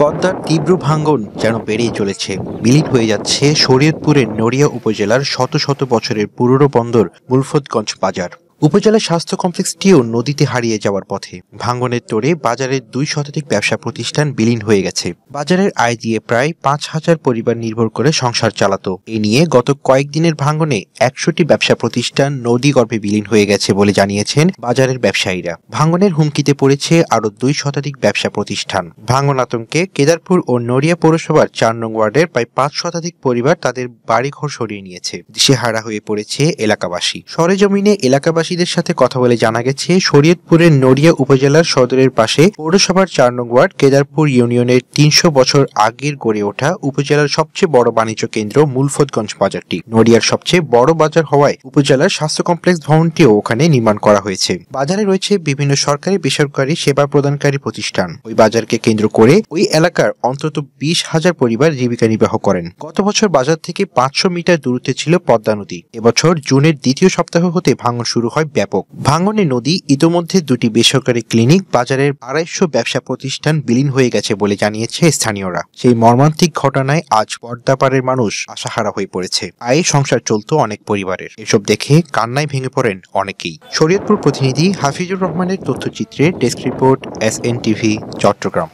পদ্মার তীব্র ভাঙ্গন যেন বেড়েই চলেছে বিলীন হয়ে যাচ্ছে শরীয়তপুরের নড়িয়া উপজেলার শত শত বছরের পুরনো বন্দর মুলফতগঞ্জ বাজার উপজেলা স্বাস্থ্য কমপ্লেক্সটিও নদীতে হারিয়ে যাওয়ার পথে ভাঙ্গনের তোড়ে বাজারের দুই শতাধিক ব্যবসা প্রতিষ্ঠান বিলীন হয়ে গেছে বাজারের আয় দিয়ে প্রায় পাঁচ হাজার পরিবার নির্ভর করে সংসার চালাত এ নিয়ে গত কয়েকদিনের ভাঙ্গনে একশোটি ব্যবসা প্রতিষ্ঠান নদী গর্ভে বিলীন হয়ে গেছে বলে জানিয়েছেন বাজারের ব্যবসায়ীরা ভাঙ্গনের হুমকিতে পড়েছে আরও দুই শতাধিক ব্যবসা প্রতিষ্ঠান ভাঙ্গন আতঙ্কে কেদারপুর ও নড়িয়া পৌরসভার চার নং ওয়ার্ডের প্রায় পাঁচ শতাধিক পরিবার তাদের বাড়িঘর সরিয়ে নিয়েছে দিশেহারা হয়ে পড়েছে এলাকাবাসী সরেজমিনে এলাকাবাসী প্রবাসীদের সাথে কথা বলে জানা গেছে শরীয়তপুরের নড়িয়া উপজেলার সদরের পাশে পৌরসভার চার নং ওয়ার্ড কেদারপুর ইউনিয়নের তিনশো বছর আগের গড়ে ওঠা উপজেলার সবচেয়ে বড় বাণিজ্য কেন্দ্র মুলফতগঞ্জ বাজারটি নড়িয়ার সবচেয়ে বড় বাজার হওয়ায় উপজেলার স্বাস্থ্য কমপ্লেক্স ভবনটিও ওখানে নির্মাণ করা হয়েছে বাজারে রয়েছে বিভিন্ন সরকারি বেসরকারি সেবা প্রদানকারী প্রতিষ্ঠান ওই বাজারকে কেন্দ্র করে ওই এলাকার অন্তত বিশ হাজার পরিবার জীবিকা নির্বাহ করেন গত বছর বাজার থেকে পাঁচশো মিটার দূরত্বে ছিল পদ্মা নদী এবছর জুনের দ্বিতীয় সপ্তাহ হতে ভাঙন শুরু হয় হয় ব্যাপক ভাঙনে নদী ইতোমধ্যে দুটি বেসরকারি ক্লিনিক বাজারের আড়াইশো ব্যবসা প্রতিষ্ঠান বিলীন হয়ে গেছে বলে জানিয়েছে স্থানীয়রা সেই মর্মান্তিক ঘটনায় আজ পর্দাপাড়ের মানুষ আশাহারা হয়ে পড়েছে আয়ে সংসার চলত অনেক পরিবারের এসব দেখে কান্নায় ভেঙে পড়েন অনেকেই শরীয়তপুর প্রতিনিধি হাফিজুর রহমানের তথ্যচিত্রে desk report S N TV Chittagong